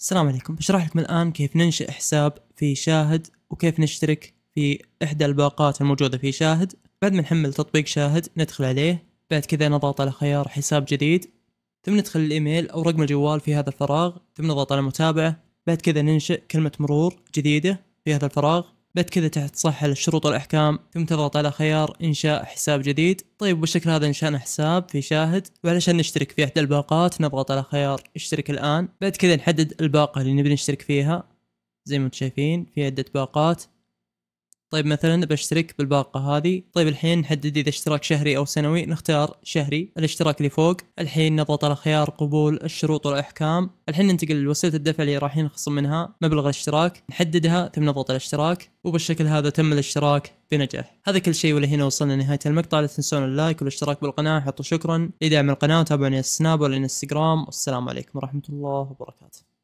السلام عليكم بشرح لكم الآن كيف ننشئ حساب في شاهد وكيف نشترك في إحدى الباقات الموجودة في شاهد بعد ما نحمل تطبيق شاهد ندخل عليه بعد كذا نضغط على خيار حساب جديد ثم ندخل الإيميل أو رقم الجوال في هذا الفراغ ثم نضغط على متابعة بعد كذا ننشئ كلمة مرور جديدة في هذا الفراغ بعد كذا تحت صحه الشروط الأحكام ثم تضغط على خيار إنشاء حساب جديد طيب بالشكل هذا إنشأنا حساب في شاهد وعلشان نشترك في إحدى الباقات نضغط على خيار اشترك الآن بعد كذا نحدد الباقة اللي نبي نشترك فيها زي ما انتم شايفين في عدة باقات طيب مثلا بشترك بالباقة هذه طيب الحين نحدد إذا اشتراك شهري أو سنوي نختار شهري الاشتراك اللي فوق الحين نضغط على خيار قبول الشروط والأحكام الحين ننتقل لوسيلة الدفع اللي راح ينخصم منها مبلغ الاشتراك نحددها ثم نضغط على الاشتراك وبالشكل هذا تم الاشتراك بنجاح هذا كل شيء ولهنا وصلنا لنهاية المقطع لا تنسون اللايك والاشتراك بالقناة حطوا شكرا لدعم القناة وتابعوني على السناب والانستغرام والسلام عليكم ورحمة الله وبركاته